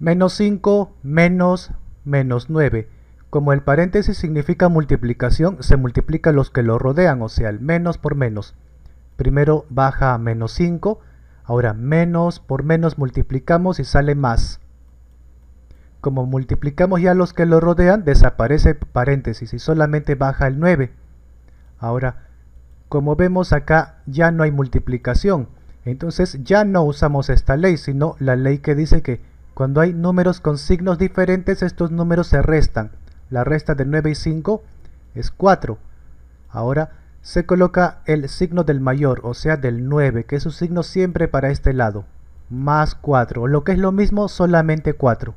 Menos 5 menos menos 9. Como el paréntesis significa multiplicación, se multiplica los que lo rodean, o sea, el menos por menos. Primero baja a menos 5, ahora menos por menos multiplicamos y sale más. Como multiplicamos ya los que lo rodean, desaparece paréntesis y solamente baja el 9. Ahora, como vemos acá, ya no hay multiplicación. Entonces ya no usamos esta ley, sino la ley que dice que cuando hay números con signos diferentes, estos números se restan. La resta de 9 y 5 es 4. Ahora se coloca el signo del mayor, o sea del 9, que es un signo siempre para este lado. Más 4, lo que es lo mismo, solamente 4.